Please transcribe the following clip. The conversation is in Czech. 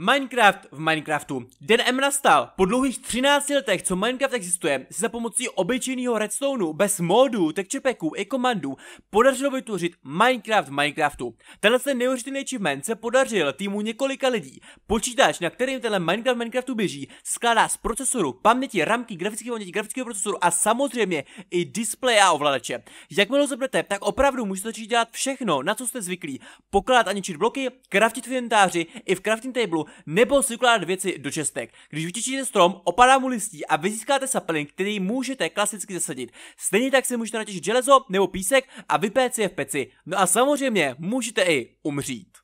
Minecraft v Minecraftu. Den M nastal. Po dlouhých 13 letech, co Minecraft existuje, si za pomocí obyčejného redstoneu, bez modů, tekčepeků i komandů, podařilo vytvořit Minecraft v Minecraftu. Tenhle se neuvěřitelný achievement se podařil týmu několika lidí. Počítač, na kterým tenhle Minecraft v Minecraftu běží, skládá z procesoru, paměti, ramky, grafického paměti, grafického procesoru a samozřejmě i displeje a ovladače. Jakmile mělo zapnete, tak opravdu můžete začít dělat všechno, na co jste zvyklí. Pokládat a ničit bloky, craftit v inventáři i v crafting tableu nebo si ukládat věci do čestek. Když vytěčíte strom, opadá mu listí a vy získáte sapling, který můžete klasicky zasadit. Stejně tak si můžete natěžit železo nebo písek a vypéct je v peci. No a samozřejmě můžete i umřít.